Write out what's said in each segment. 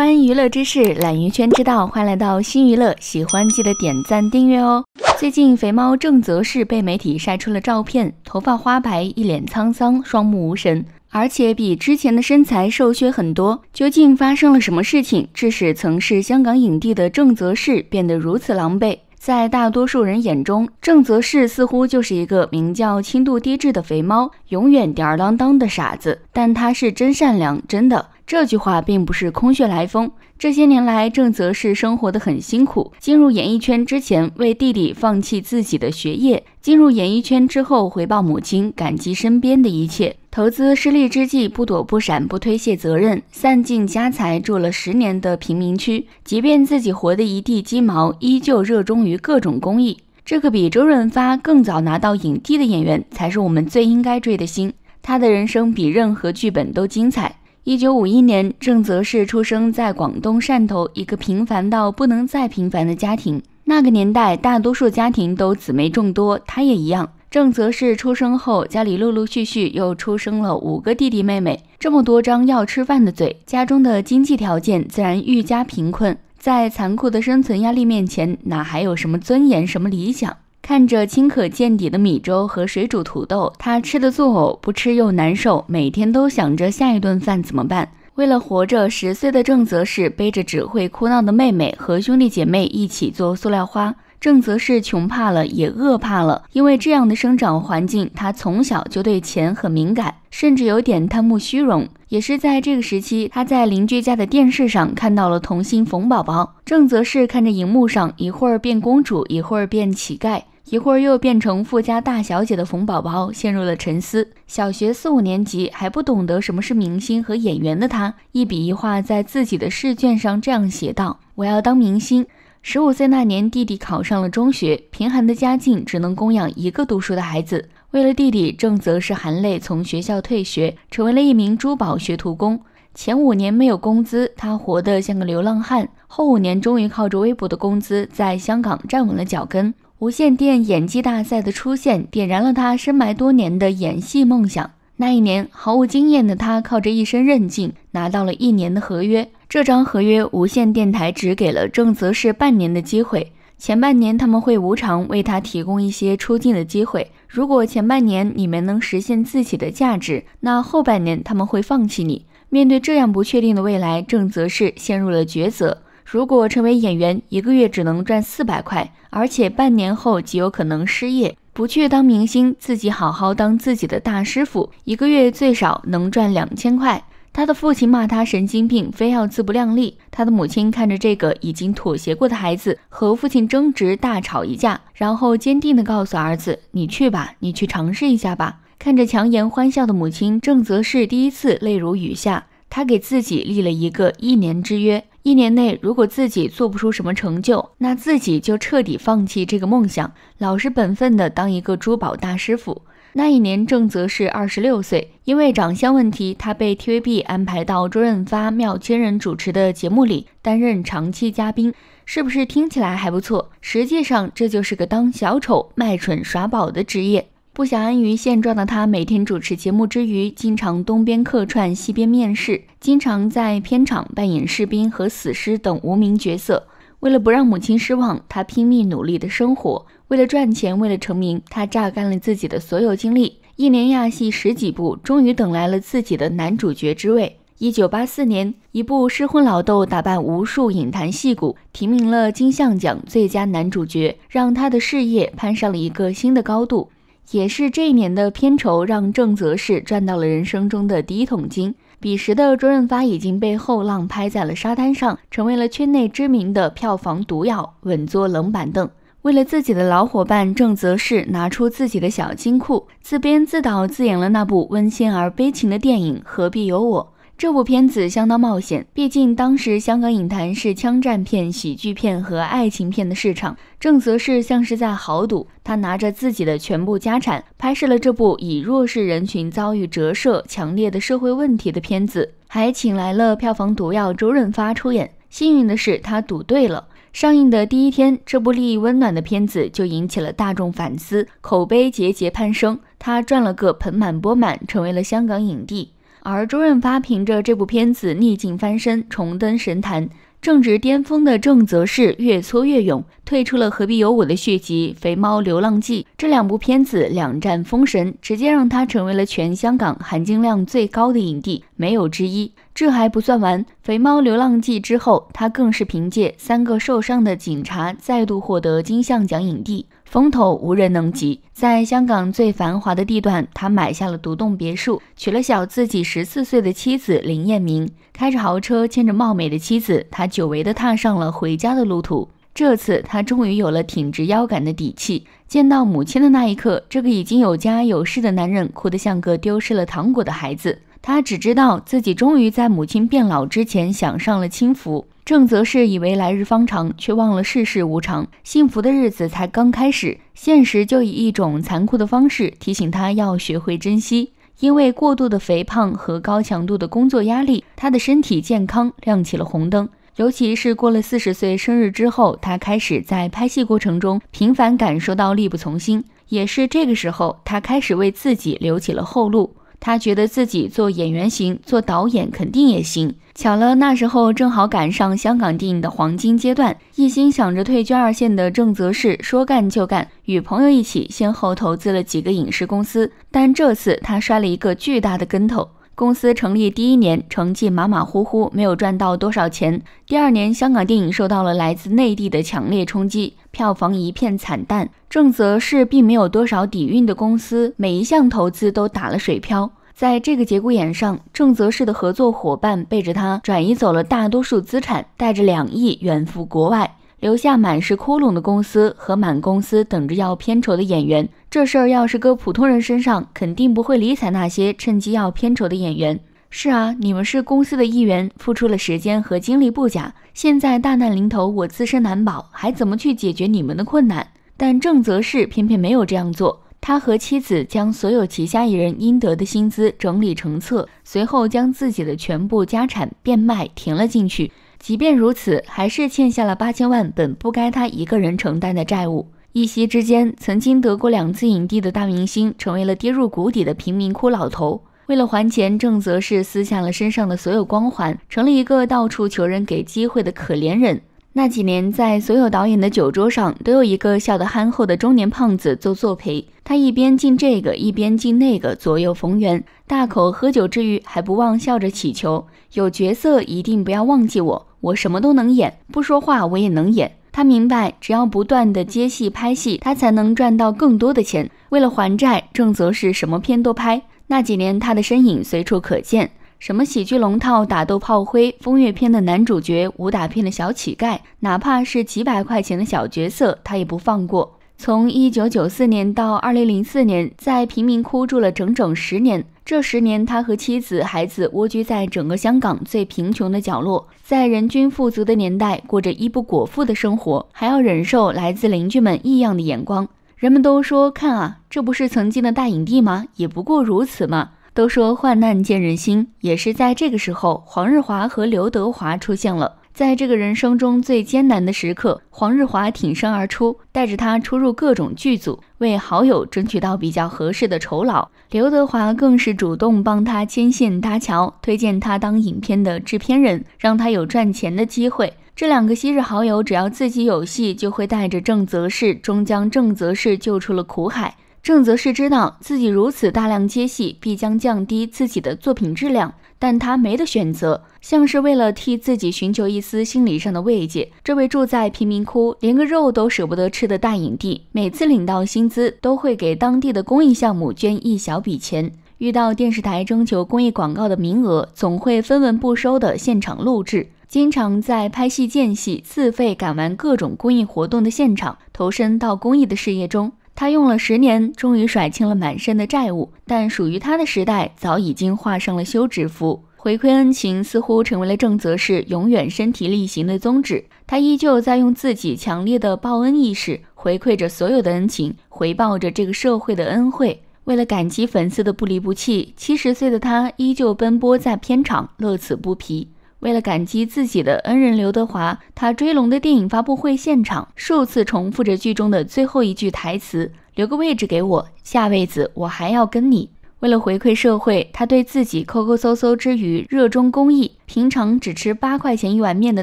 欢娱乐知识，懒娱圈之道，欢迎来到新娱乐。喜欢记得点赞订阅哦。最近，肥猫郑则仕被媒体晒出了照片，头发花白，一脸沧桑，双目无神，而且比之前的身材瘦削很多。究竟发生了什么事情，致使曾是香港影帝的郑则仕变得如此狼狈？在大多数人眼中，郑则仕似乎就是一个名叫“轻度低智”的肥猫，永远吊儿郎当的傻子。但他是真善良，真的。这句话并不是空穴来风。这些年来，郑则仕生活的很辛苦。进入演艺圈之前，为弟弟放弃自己的学业；进入演艺圈之后，回报母亲，感激身边的一切。投资失利之际，不躲不闪，不推卸责任，散尽家财，住了十年的贫民区。即便自己活得一地鸡毛，依旧热衷于各种公益。这个比周润发更早拿到影帝的演员，才是我们最应该追的星。他的人生比任何剧本都精彩。一九五一年，郑则仕出生在广东汕头一个平凡到不能再平凡的家庭。那个年代，大多数家庭都姊妹众多，他也一样。郑则仕出生后，家里陆陆续续又出生了五个弟弟妹妹，这么多张要吃饭的嘴，家中的经济条件自然愈加贫困。在残酷的生存压力面前，哪还有什么尊严，什么理想？看着清可见底的米粥和水煮土豆，他吃的作呕，不吃又难受，每天都想着下一顿饭怎么办。为了活着，十岁的郑则仕背着只会哭闹的妹妹和兄弟姐妹一起做塑料花。郑则仕穷怕了，也饿怕了，因为这样的生长环境，他从小就对钱很敏感，甚至有点贪慕虚荣。也是在这个时期，他在邻居家的电视上看到了童星冯宝宝。郑则仕看着荧幕上一会儿变公主，一会儿变乞丐。一会儿又变成富家大小姐的冯宝宝陷入了沉思。小学四五年级还不懂得什么是明星和演员的他，一笔一画在自己的试卷上这样写道：“我要当明星。”十五岁那年，弟弟考上了中学，贫寒的家境只能供养一个读书的孩子。为了弟弟，郑则是含泪从学校退学，成为了一名珠宝学徒工。前五年没有工资，他活得像个流浪汉；后五年终于靠着微薄的工资，在香港站稳了脚跟。无线电演技大赛的出现，点燃了他深埋多年的演戏梦想。那一年，毫无经验的他靠着一身韧劲，拿到了一年的合约。这张合约，无线电台只给了郑则仕半年的机会。前半年，他们会无偿为他提供一些出镜的机会。如果前半年你没能实现自己的价值，那后半年他们会放弃你。面对这样不确定的未来，郑则仕陷入了抉择。如果成为演员，一个月只能赚四百块，而且半年后极有可能失业；不去当明星，自己好好当自己的大师傅，一个月最少能赚两千块。他的父亲骂他神经病，非要自不量力。他的母亲看着这个已经妥协过的孩子，和父亲争执，大吵一架，然后坚定的告诉儿子：“你去吧，你去尝试一下吧。”看着强颜欢笑的母亲，郑则仕第一次泪如雨下。他给自己立了一个一年之约。一年内，如果自己做不出什么成就，那自己就彻底放弃这个梦想，老实本分的当一个珠宝大师傅。那一年，郑则仕二十六岁，因为长相问题，他被 TVB 安排到周润发、妙千人主持的节目里担任长期嘉宾，是不是听起来还不错？实际上，这就是个当小丑、卖蠢、耍宝的职业。不想安于现状的他，每天主持节目之余，经常东边客串，西边面试，经常在片场扮演士兵和死尸等无名角色。为了不让母亲失望，他拼命努力的生活，为了赚钱，为了成名，他榨干了自己的所有精力，一年亚戏十几部，终于等来了自己的男主角之位。一九八四年，一部失婚老豆打败无数影坛戏骨，提名了金像奖最佳男主角，让他的事业攀上了一个新的高度。也是这一年的片酬让郑则仕赚到了人生中的第一桶金。彼时的周润发已经被后浪拍在了沙滩上，成为了圈内知名的票房毒药，稳坐冷板凳。为了自己的老伙伴郑则仕，拿出自己的小金库，自编自导自演了那部温馨而悲情的电影《何必有我》。这部片子相当冒险，毕竟当时香港影坛是枪战片、喜剧片和爱情片的市场。郑则仕像是在豪赌，他拿着自己的全部家产拍摄了这部以弱势人群遭遇折射强烈的社会问题的片子，还请来了票房毒药周润发出演。幸运的是，他赌对了。上映的第一天，这部利益温暖的片子就引起了大众反思，口碑节节攀升。他赚了个盆满钵满，成为了香港影帝。而周润发凭着这部片子逆境翻身，重登神坛。正值巅峰的郑则仕越挫越勇，退出了《何必有我》的续集《肥猫流浪记》。这两部片子两战封神，直接让他成为了全香港含金量最高的影帝，没有之一。这还不算完，《肥猫流浪记》之后，他更是凭借《三个受伤的警察》再度获得金像奖影帝。风头无人能及，在香港最繁华的地段，他买下了独栋别墅，娶了小自己十四岁的妻子林燕明，开着豪车，牵着貌美的妻子，他久违的踏上了回家的路途。这次，他终于有了挺直腰杆的底气。见到母亲的那一刻，这个已经有家有室的男人，哭得像个丢失了糖果的孩子。他只知道自己终于在母亲变老之前享上了清福。郑则仕以为来日方长，却忘了世事无常，幸福的日子才刚开始，现实就以一种残酷的方式提醒他要学会珍惜。因为过度的肥胖和高强度的工作压力，他的身体健康亮起了红灯。尤其是过了四十岁生日之后，他开始在拍戏过程中频繁感受到力不从心。也是这个时候，他开始为自己留起了后路。他觉得自己做演员行，做导演肯定也行。巧了，那时候正好赶上香港电影的黄金阶段。一心想着退居二线的郑则仕，说干就干，与朋友一起先后投资了几个影视公司。但这次他摔了一个巨大的跟头。公司成立第一年成绩马马虎虎，没有赚到多少钱。第二年，香港电影受到了来自内地的强烈冲击，票房一片惨淡。正则仕并没有多少底蕴的公司，每一项投资都打了水漂。在这个节骨眼上，正则仕的合作伙伴背着他转移走了大多数资产，带着两亿远赴国外。留下满是窟窿的公司和满公司等着要片酬的演员，这事儿要是搁普通人身上，肯定不会理睬那些趁机要片酬的演员。是啊，你们是公司的一员，付出了时间和精力不假，现在大难临头，我自身难保，还怎么去解决你们的困难？但郑则氏偏偏没有这样做，他和妻子将所有旗下艺人应得的薪资整理成册，随后将自己的全部家产变卖，填了进去。即便如此，还是欠下了八千万本不该他一个人承担的债务。一夕之间，曾经得过两次影帝的大明星，成为了跌入谷底的贫民窟老头。为了还钱，郑则仕撕下了身上的所有光环，成了一个到处求人给机会的可怜人。那几年，在所有导演的酒桌上，都有一个笑得憨厚的中年胖子做作陪。他一边敬这个，一边敬那个，左右逢源。大口喝酒之余，还不忘笑着祈求：“有角色一定不要忘记我，我什么都能演，不说话我也能演。”他明白，只要不断的接戏拍戏，他才能赚到更多的钱。为了还债，郑则仕什么片都拍。那几年，他的身影随处可见。什么喜剧龙套、打斗炮灰、风月片的男主角、武打片的小乞丐，哪怕是几百块钱的小角色，他也不放过。从一九九四年到二零零四年，在贫民窟住了整整十年。这十年，他和妻子、孩子蜗居在整个香港最贫穷的角落，在人均富足的年代，过着衣不果腹的生活，还要忍受来自邻居们异样的眼光。人们都说：“看啊，这不是曾经的大影帝吗？也不过如此嘛。”都说患难见人心，也是在这个时候，黄日华和刘德华出现了。在这个人生中最艰难的时刻，黄日华挺身而出，带着他出入各种剧组，为好友争取到比较合适的酬劳。刘德华更是主动帮他牵线搭桥，推荐他当影片的制片人，让他有赚钱的机会。这两个昔日好友，只要自己有戏，就会带着郑则仕，终将郑则仕救出了苦海。郑则仕知道自己如此大量接戏，必将降低自己的作品质量，但他没得选择。像是为了替自己寻求一丝心理上的慰藉，这位住在贫民窟、连个肉都舍不得吃的大影帝，每次领到薪资都会给当地的公益项目捐一小笔钱。遇到电视台征求公益广告的名额，总会分文不收的现场录制。经常在拍戏间隙，自费赶完各种公益活动的现场，投身到公益的事业中。他用了十年，终于甩清了满身的债务，但属于他的时代早已经画上了休止符。回馈恩情似乎成为了郑则仕永远身体力行的宗旨。他依旧在用自己强烈的报恩意识回馈着所有的恩情，回报着这个社会的恩惠。为了感激粉丝的不离不弃，七十岁的他依旧奔波在片场，乐此不疲。为了感激自己的恩人刘德华，他《追龙》的电影发布会现场数次重复着剧中的最后一句台词：“留个位置给我，下辈子我还要跟你。”为了回馈社会，他对自己抠抠搜搜之余热衷公益。平常只吃八块钱一碗面的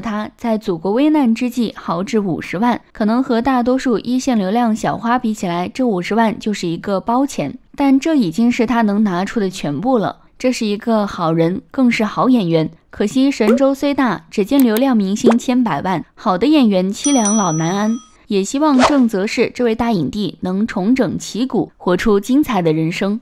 他，在祖国危难之际豪掷五十万，可能和大多数一线流量小花比起来，这五十万就是一个包钱，但这已经是他能拿出的全部了。这是一个好人，更是好演员。可惜神州虽大，只见流量明星千百万，好的演员凄凉老难安。也希望郑则仕这位大影帝能重整旗鼓，活出精彩的人生。